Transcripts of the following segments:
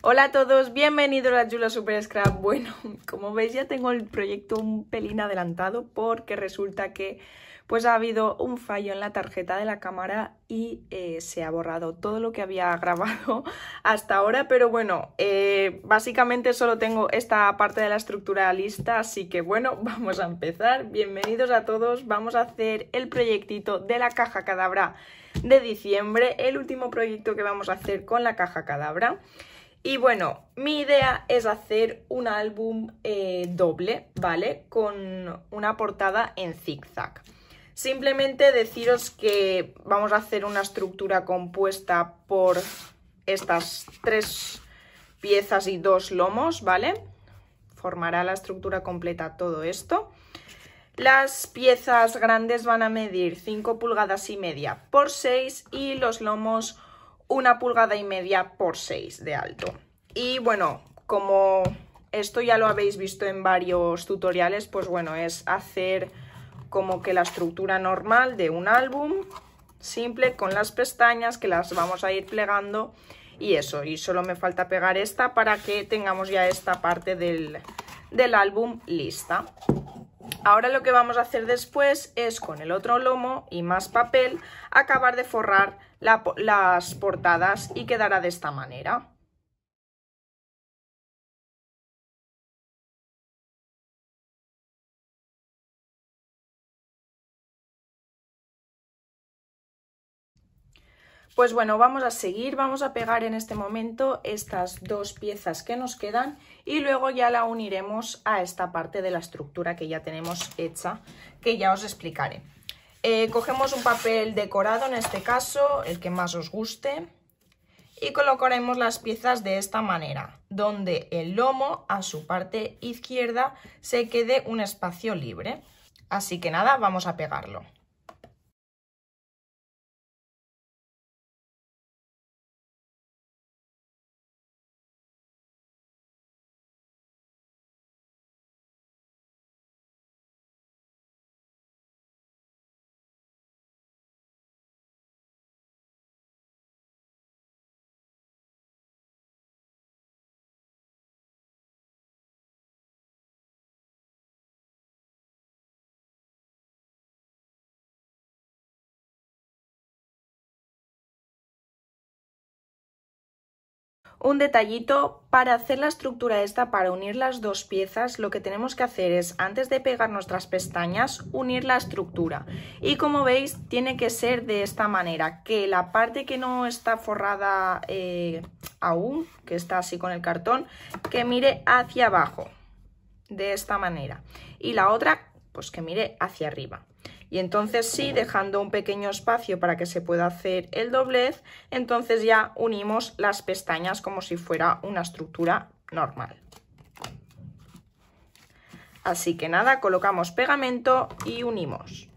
Hola a todos, bienvenidos a Jula Super Scrap. Bueno, como veis ya tengo el proyecto un pelín adelantado porque resulta que pues ha habido un fallo en la tarjeta de la cámara y eh, se ha borrado todo lo que había grabado hasta ahora, pero bueno, eh, básicamente solo tengo esta parte de la estructura lista, así que bueno, vamos a empezar. Bienvenidos a todos, vamos a hacer el proyectito de la caja cadabra de diciembre, el último proyecto que vamos a hacer con la caja cadabra. Y bueno, mi idea es hacer un álbum eh, doble, ¿vale? Con una portada en zigzag. Simplemente deciros que vamos a hacer una estructura compuesta por estas tres piezas y dos lomos, ¿vale? Formará la estructura completa todo esto. Las piezas grandes van a medir 5 pulgadas y media por 6 y los lomos una pulgada y media por 6 de alto. Y bueno, como esto ya lo habéis visto en varios tutoriales, pues bueno, es hacer como que la estructura normal de un álbum simple con las pestañas que las vamos a ir plegando y eso, y solo me falta pegar esta para que tengamos ya esta parte del, del álbum lista. Ahora lo que vamos a hacer después es con el otro lomo y más papel acabar de forrar las portadas y quedará de esta manera. Pues bueno, vamos a seguir, vamos a pegar en este momento estas dos piezas que nos quedan y luego ya la uniremos a esta parte de la estructura que ya tenemos hecha, que ya os explicaré. Eh, cogemos un papel decorado en este caso, el que más os guste, y colocaremos las piezas de esta manera, donde el lomo a su parte izquierda se quede un espacio libre. Así que nada, vamos a pegarlo. un detallito, para hacer la estructura esta, para unir las dos piezas, lo que tenemos que hacer es, antes de pegar nuestras pestañas, unir la estructura. Y como veis, tiene que ser de esta manera, que la parte que no está forrada eh, aún, que está así con el cartón, que mire hacia abajo, de esta manera. Y la otra, pues que mire hacia arriba y entonces sí, dejando un pequeño espacio para que se pueda hacer el doblez, entonces ya unimos las pestañas como si fuera una estructura normal. Así que nada, colocamos pegamento y unimos.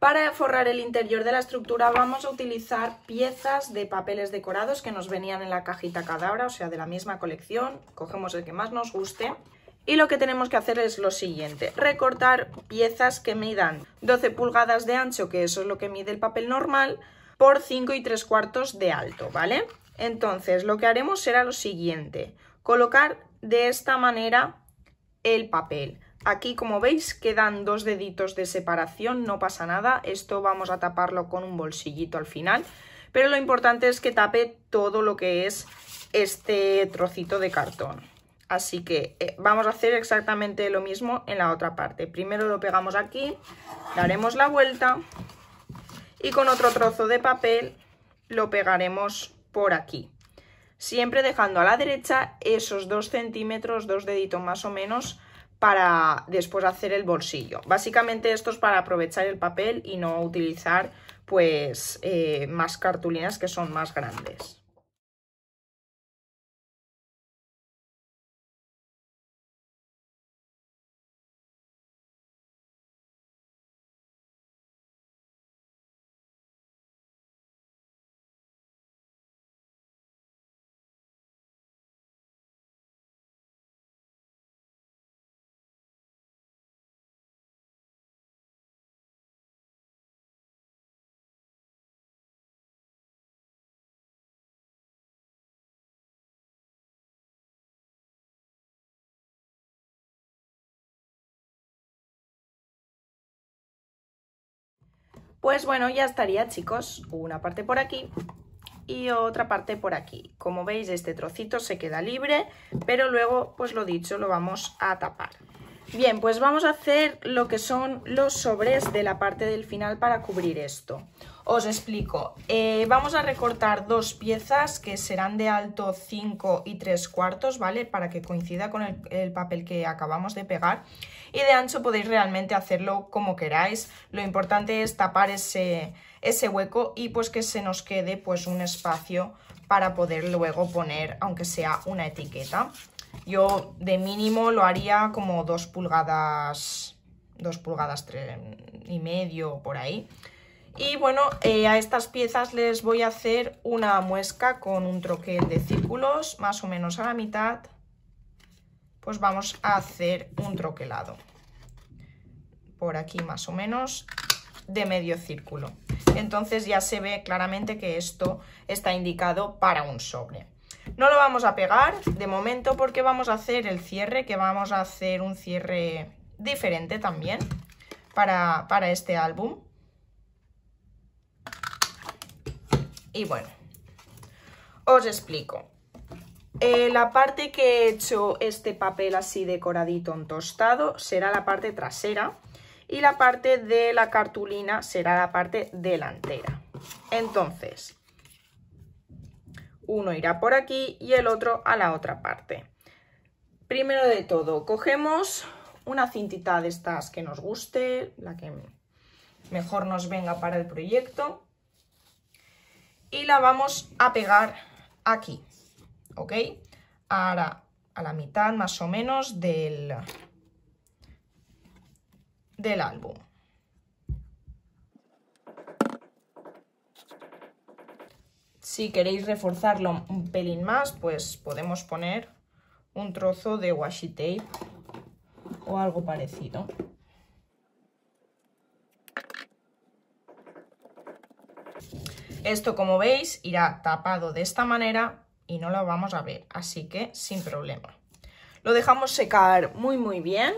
Para forrar el interior de la estructura vamos a utilizar piezas de papeles decorados que nos venían en la cajita cadabra, o sea, de la misma colección. Cogemos el que más nos guste. Y lo que tenemos que hacer es lo siguiente, recortar piezas que midan 12 pulgadas de ancho, que eso es lo que mide el papel normal, por 5 y 3 cuartos de alto, ¿vale? Entonces, lo que haremos será lo siguiente, colocar de esta manera el papel. Aquí, como veis, quedan dos deditos de separación, no pasa nada. Esto vamos a taparlo con un bolsillito al final. Pero lo importante es que tape todo lo que es este trocito de cartón. Así que eh, vamos a hacer exactamente lo mismo en la otra parte. Primero lo pegamos aquí, daremos la vuelta y con otro trozo de papel lo pegaremos por aquí. Siempre dejando a la derecha esos dos centímetros, dos deditos más o menos, para después hacer el bolsillo. Básicamente esto es para aprovechar el papel y no utilizar pues eh, más cartulinas que son más grandes. Pues bueno, ya estaría chicos, una parte por aquí y otra parte por aquí. Como veis este trocito se queda libre, pero luego pues lo dicho lo vamos a tapar. Bien, pues vamos a hacer lo que son los sobres de la parte del final para cubrir esto. Os explico. Eh, vamos a recortar dos piezas que serán de alto 5 y 3 cuartos, ¿vale? Para que coincida con el, papel que acabamos de pegar. Y de ancho podéis realmente hacerlo como queráis. Lo importante es tapar ese, ese hueco y pues que se nos quede pues un espacio para poder luego poner, aunque sea una etiqueta. Yo de mínimo lo haría como 2 pulgadas, dos pulgadas y medio por ahí. Y bueno, eh, a estas piezas les voy a hacer una muesca con un troquel de círculos, más o menos a la mitad. Pues vamos a hacer un troquelado. Por aquí más o menos, de medio círculo. Entonces ya se ve claramente que esto está indicado para un sobre. No lo vamos a pegar de momento porque vamos a hacer el cierre, que vamos a hacer un cierre diferente también para, este álbum. Y bueno, os explico. Eh, la parte que he hecho este papel así decoradito en tostado será la parte trasera y la parte de la cartulina será la parte delantera. Entonces, uno irá por aquí y el otro a la otra parte. Primero de todo, cogemos una cintita de estas que nos guste, la que mejor nos venga para el proyecto. Y la vamos a pegar aquí, ¿ok? Ahora a la mitad más o menos del álbum. Si queréis reforzarlo un pelín más, pues podemos poner un trozo de washi tape o algo parecido. Esto, como veis, irá tapado de esta manera y no lo vamos a ver, así que sin problema. Lo dejamos secar muy muy bien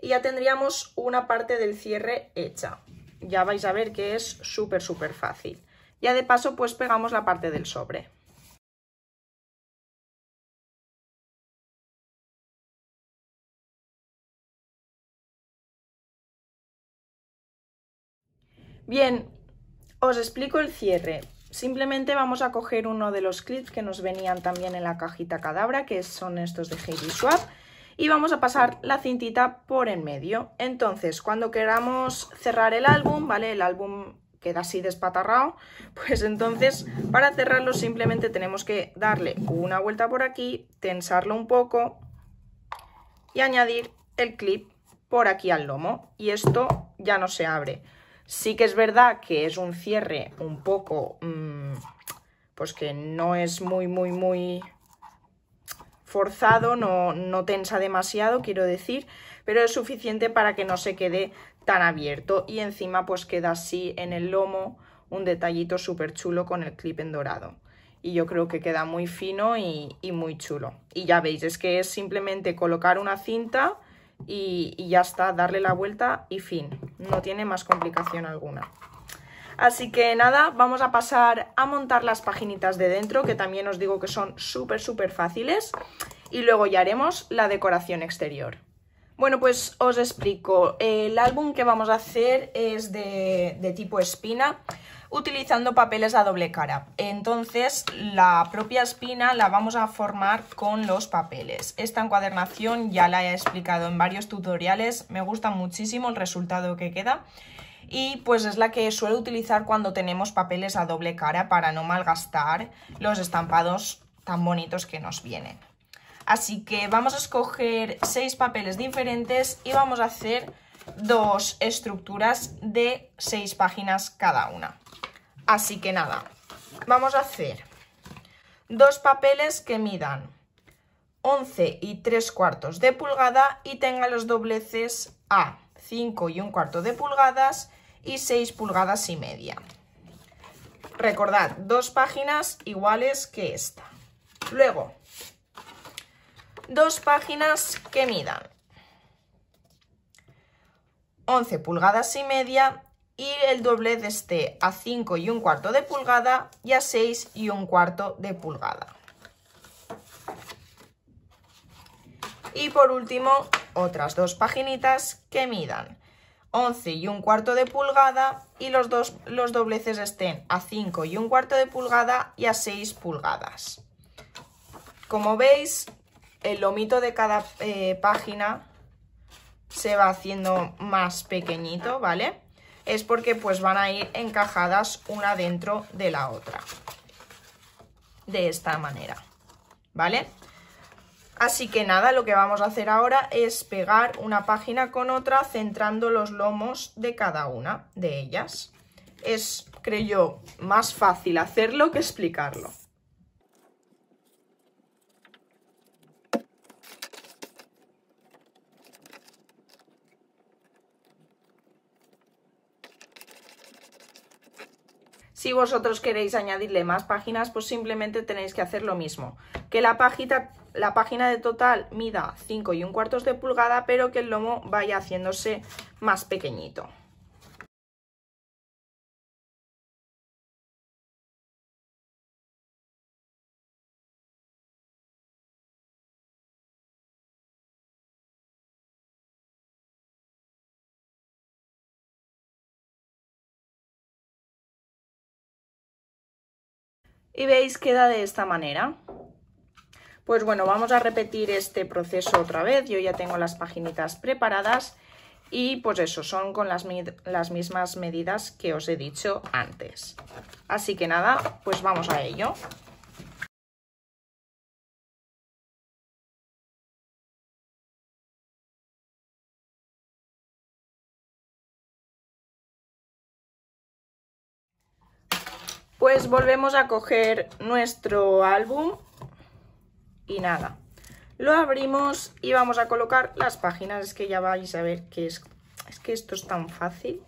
y ya tendríamos una parte del cierre hecha. Ya vais a ver que es súper súper fácil. Ya de paso pues pegamos la parte del sobre. Bien, os explico el cierre. Simplemente vamos a coger uno de los clips que nos venían también en la cajita cadabra, que son estos de Heidi Swap, y vamos a pasar la cintita por en medio. Entonces, cuando queramos cerrar el álbum, ¿vale? El álbum queda así despatarrado, pues entonces para cerrarlo simplemente tenemos que darle una vuelta por aquí, tensarlo un poco y añadir el clip por aquí al lomo y esto ya no se abre. Sí que es verdad que es un cierre un poco, mm, pues que no es muy, muy, muy forzado, no, no tensa demasiado, quiero decir, pero es suficiente para que no se quede tan abierto y encima pues queda así en el lomo un detallito súper chulo con el clip en dorado y yo creo que queda muy fino y, muy chulo y ya veis es que es simplemente colocar una cinta y, y ya está darle la vuelta y fin no tiene más complicación alguna Así que nada, vamos a pasar a montar las paginitas de dentro, que también os digo que son súper, súper fáciles. Y luego ya haremos la decoración exterior. Bueno, pues os explico. El álbum que vamos a hacer es de, tipo espina, utilizando papeles a doble cara. Entonces, la propia espina la vamos a formar con los papeles. Esta encuadernación ya la he explicado en varios tutoriales. Me gusta muchísimo el resultado que queda y pues es la que suelo utilizar cuando tenemos papeles a doble cara para no malgastar los estampados tan bonitos que nos vienen. Así que vamos a escoger seis papeles diferentes y vamos a hacer dos estructuras de seis páginas cada una. Así que nada, vamos a hacer dos papeles que midan 11 y 3 cuartos de pulgada y tengan los dobleces a 5 y 1 cuarto de pulgadas y 6 pulgadas y media. Recordad, dos páginas iguales que esta. Luego, dos páginas que midan 11 pulgadas y media y el doblez esté a 5 y un cuarto de pulgada y a 6 y un cuarto de pulgada. Y por último, otras dos páginas que midan 11 y un cuarto de pulgada y los, dos, los dobleces estén a 5 y un cuarto de pulgada y a 6 pulgadas. Como veis, el lomito de cada eh, página se va haciendo más pequeñito, ¿vale? Es porque pues van a ir encajadas una dentro de la otra. De esta manera, ¿vale? Así que nada, lo que vamos a hacer ahora es pegar una página con otra centrando los lomos de cada una de ellas. Es, creo yo, más fácil hacerlo que explicarlo. Si vosotros queréis añadirle más páginas, pues simplemente tenéis que hacer lo mismo. Que la, la página de total mida 5 y un cuartos de pulgada, pero que el lomo vaya haciéndose más pequeñito. y veis queda de esta manera. Pues bueno, vamos a repetir este proceso otra vez. Yo ya tengo las paginitas preparadas y pues eso, son con las, las mismas medidas que os he dicho antes. Así que nada, pues vamos a ello. Pues volvemos a coger nuestro álbum y nada. Lo abrimos y vamos a colocar las páginas. Es que ya vais a ver que es, es que esto es tan fácil.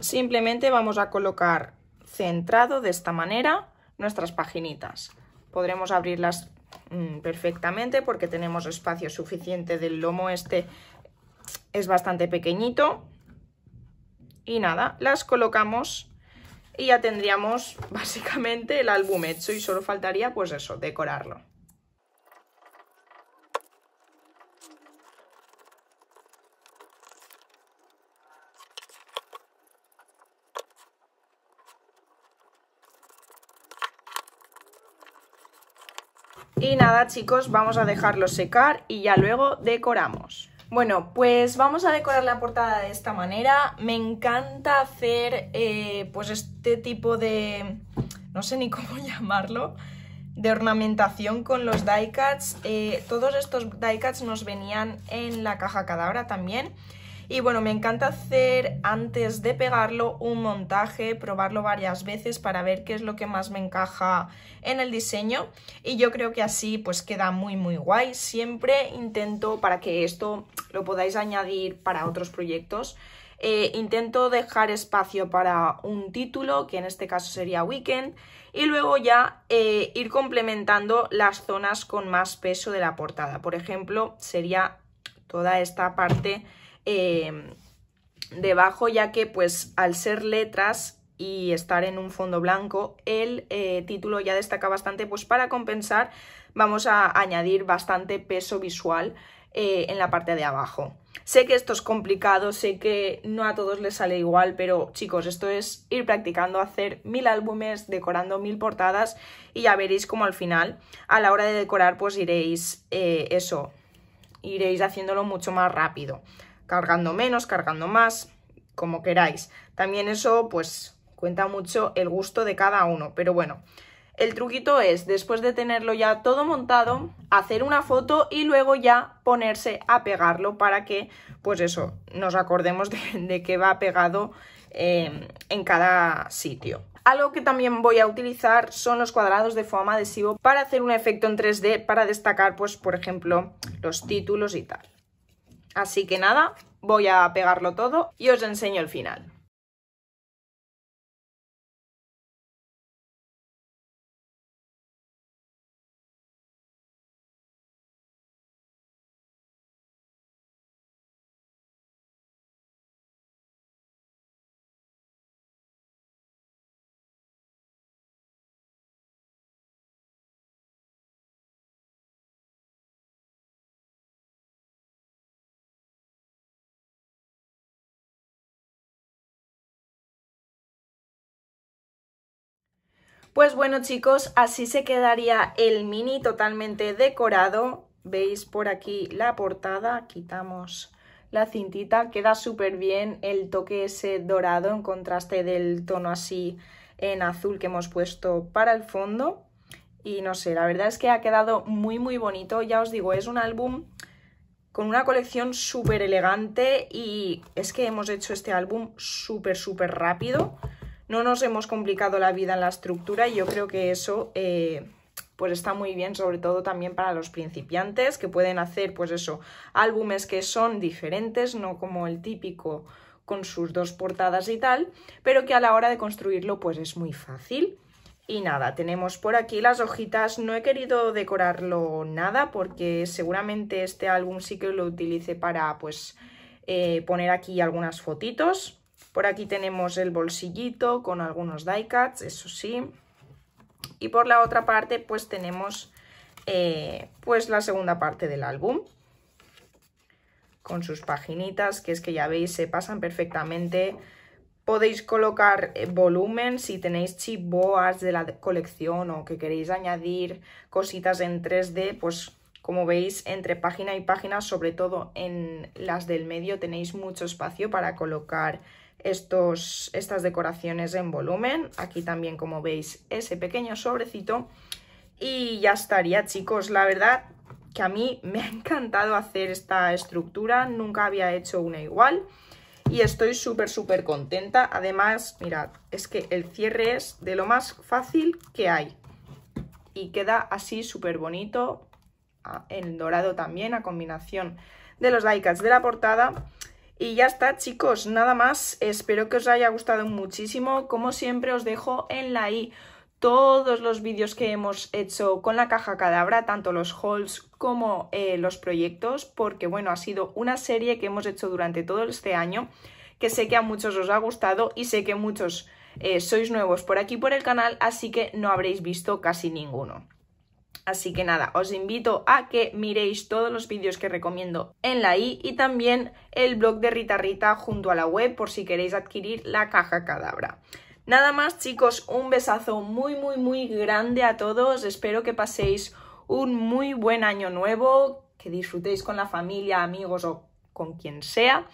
Simplemente vamos a colocar centrado de esta manera nuestras paginitas. Podremos abrirlas mm, perfectamente porque tenemos espacio suficiente del lomo este es bastante pequeñito y nada, las colocamos y ya tendríamos básicamente el álbum hecho y solo faltaría pues eso, decorarlo. Y nada chicos, vamos a dejarlo secar y ya luego decoramos. Bueno, pues vamos a decorar la portada de esta manera. Me encanta hacer eh, pues este tipo de, no sé ni cómo llamarlo, de ornamentación con los die cuts. Eh, todos estos die cuts nos venían en la caja cadabra también. Y bueno, me encanta hacer antes de pegarlo un montaje, probarlo varias veces para ver qué es lo que más me encaja en el diseño. Y yo creo que así pues queda muy muy guay. Siempre intento, para que esto lo podáis añadir para otros proyectos, eh, intento dejar espacio para un título, que en este caso sería Weekend, y luego ya eh, ir complementando las zonas con más peso de la portada. Por ejemplo, sería toda esta parte Em, debajo, ya que pues al ser letras y estar en un fondo blanco, el eh, título ya destaca bastante, pues para compensar vamos a añadir bastante peso visual eh, en la parte de abajo. Sé que esto es complicado, sé que no a todos les sale igual, pero chicos, esto es ir practicando, hacer mil álbumes, decorando mil portadas y ya veréis como al final, a la hora de decorar, pues iréis eh, eso, iréis haciéndolo mucho más rápido cargando menos, cargando más, como queráis. También eso pues cuenta mucho el gusto de cada uno, pero bueno. El truquito es, después de tenerlo ya todo montado, hacer una foto y luego ya ponerse a pegarlo para que, pues eso, nos acordemos de, que va pegado em, en cada sitio. Algo que también voy a utilizar son los cuadrados de foam adhesivo para hacer un efecto en 3D para destacar, pues, por ejemplo, los títulos y tal. Así que nada, voy a pegarlo todo y os enseño el final. Pues bueno chicos, así se quedaría el mini totalmente decorado. Veis por aquí la portada, quitamos la cintita, queda súper bien el toque ese dorado en contraste del tono así en azul que hemos puesto para el fondo. Y no sé, la verdad es que ha quedado muy muy bonito, ya os digo, es un álbum con una colección súper elegante y es que hemos hecho este álbum súper súper rápido no nos hemos complicado la vida en la estructura y yo creo que eso eh, pues está muy bien, sobre todo también para los principiantes que pueden hacer pues eso, álbumes que son diferentes, no como el típico con sus dos portadas y tal, pero que a la hora de construirlo pues es muy fácil. Y nada, tenemos por aquí las hojitas, no he querido decorarlo nada porque seguramente este álbum sí que lo utilice para pues eh, poner aquí algunas fotitos por aquí tenemos el bolsillito con algunos die-cuts, eso sí. Y por la otra parte pues tenemos eh, pues la segunda parte del álbum con sus paginitas, que es que ya veis, se pasan perfectamente. Podéis colocar eh, volumen si tenéis chipboas de la colección o que queréis añadir cositas en 3D, pues como veis, entre página y página, sobre todo en las del medio, tenéis mucho espacio para colocar estos, estas decoraciones en volumen. Aquí también, como veis, ese pequeño sobrecito. Y ya estaría, chicos. La verdad que a mí me ha encantado hacer esta estructura. Nunca había hecho una igual. Y estoy súper, súper contenta. Además, mirad, es que el cierre es de lo más fácil que hay. Y queda así súper bonito. Ah, en dorado también, a combinación de los die de la portada. Y ya está chicos, nada más, espero que os haya gustado muchísimo, como siempre os dejo en la i todos los vídeos que hemos hecho con la caja cadabra, tanto los hauls como eh, los proyectos, porque bueno, ha sido una serie que hemos hecho durante todo este año, que sé que a muchos os ha gustado y sé que muchos eh, sois nuevos por aquí por el canal, así que no habréis visto casi ninguno. Así que nada, os invito a que miréis todos los vídeos que recomiendo en la i y también el blog de Rita Rita junto a la web por si queréis adquirir la caja cadabra. Nada más chicos, un besazo muy muy muy grande a todos, espero que paséis un muy buen año nuevo, que disfrutéis con la familia, amigos o con quien sea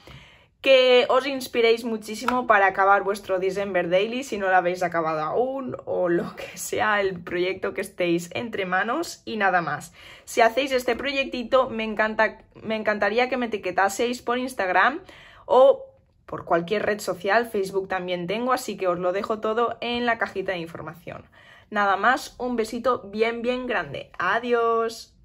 que os inspiréis muchísimo para acabar vuestro December Daily si no lo habéis acabado aún o lo que sea el proyecto que estéis entre manos y nada más. Si hacéis este proyectito me, encanta, me encantaría que me etiquetaseis por Instagram o por cualquier red social, Facebook también tengo, así que os lo dejo todo en la cajita de información. Nada más, un besito bien, bien grande. Adiós.